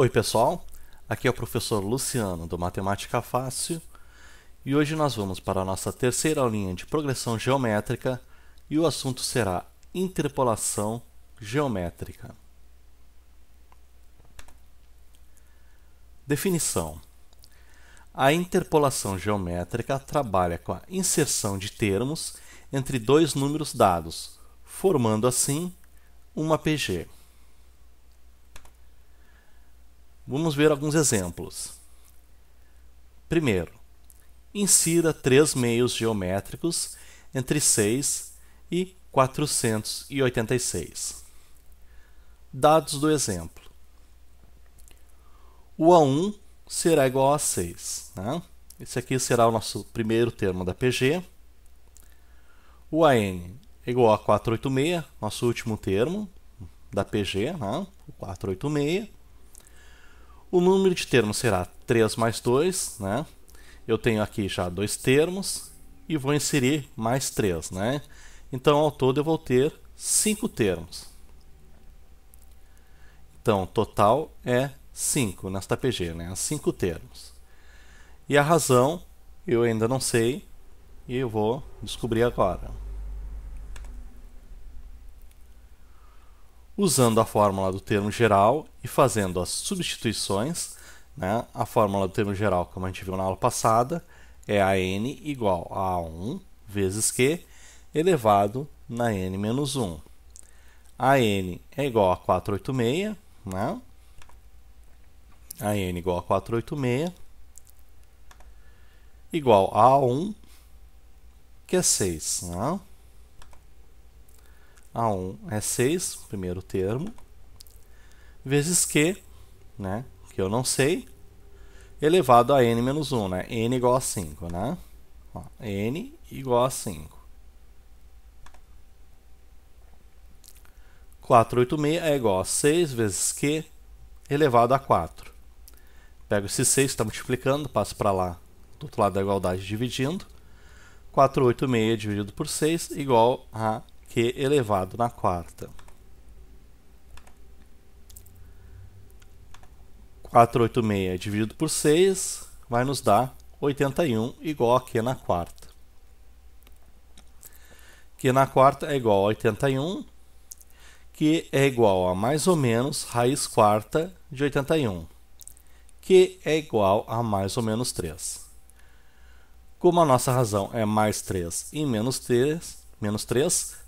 Oi, pessoal. Aqui é o professor Luciano do Matemática Fácil e hoje nós vamos para a nossa terceira linha de progressão geométrica e o assunto será interpolação geométrica. Definição: A interpolação geométrica trabalha com a inserção de termos entre dois números dados, formando assim uma PG. Vamos ver alguns exemplos. Primeiro, insira três meios geométricos entre 6 e 486. Dados do exemplo. O A1 será igual a 6. Né? Esse aqui será o nosso primeiro termo da PG. O AN é igual a 486, nosso último termo da PG, né? 486. O número de termos será 3 mais 2, né? Eu tenho aqui já dois termos e vou inserir mais 3, né? Então, ao todo, eu vou ter 5 termos. Então, total é 5 nesta PG, né? 5 termos. E a razão eu ainda não sei e eu vou descobrir agora. usando a fórmula do termo geral e fazendo as substituições. Né? A fórmula do termo geral, como a gente viu na aula passada, é a n igual a 1 vezes q elevado na n menos 1. A n é igual a 486, né? A n igual a 486, igual a 1, que é 6, né? A1 é 6, primeiro termo, vezes Q, né, que eu não sei, elevado a N menos 1, né, N igual a 5, né, Ó, N igual a 5. 486 é igual a 6 vezes Q elevado a 4. Pego esse 6 está multiplicando, passo para lá do outro lado da igualdade dividindo. 486 dividido por 6 igual a Q elevado na quarta. 486 dividido por 6 vai nos dar 81 igual a Q na quarta. Q na quarta é igual a 81, que é igual a mais ou menos raiz quarta de 81, que é igual a mais ou menos 3. Como a nossa razão é mais 3 e menos 3, menos 3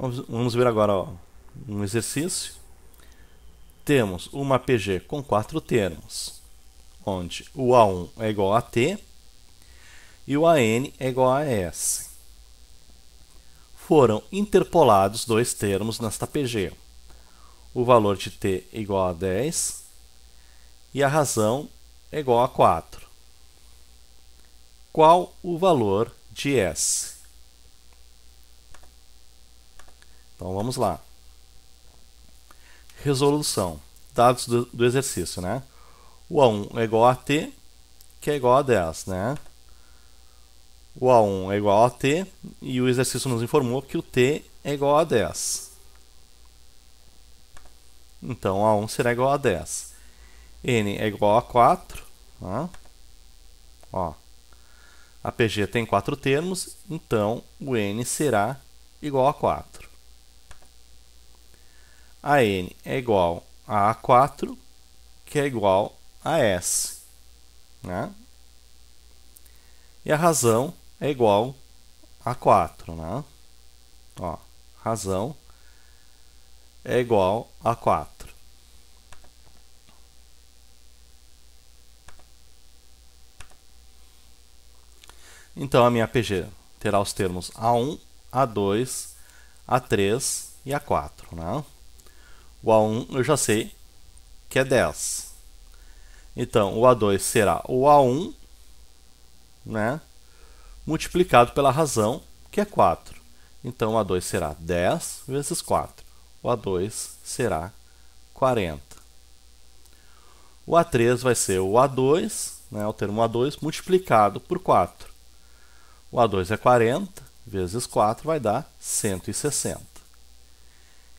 Vamos, vamos ver agora ó, um exercício. Temos uma PG com quatro termos, onde o A1 é igual a T e o AN é igual a S. Foram interpolados dois termos nesta PG. O valor de T é igual a 10 e a razão é igual a 4. Qual o valor de S? Então vamos lá. Resolução. Dados do, do exercício, né? O A1 é igual a T, que é igual a 10, né? O A1 é igual a T e o exercício nos informou que o T é igual a 10. Então, A1 será igual a 10. N é igual a 4. Né? Ó, a PG tem 4 termos, então o N será igual a 4 a n é igual a A4, que é igual a S. Né? E a razão é igual a 4. Né? Ó, razão é igual a 4. Então, a minha PG terá os termos A1, A2, A3 e A4. Né? O A1 eu já sei que é 10. Então, o A2 será o A1 né, multiplicado pela razão, que é 4. Então, o A2 será 10 vezes 4. O A2 será 40. O A3 vai ser o A2, né, o termo A2, multiplicado por 4. O A2 é 40, vezes 4 vai dar 160.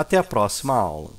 Até a próxima aula.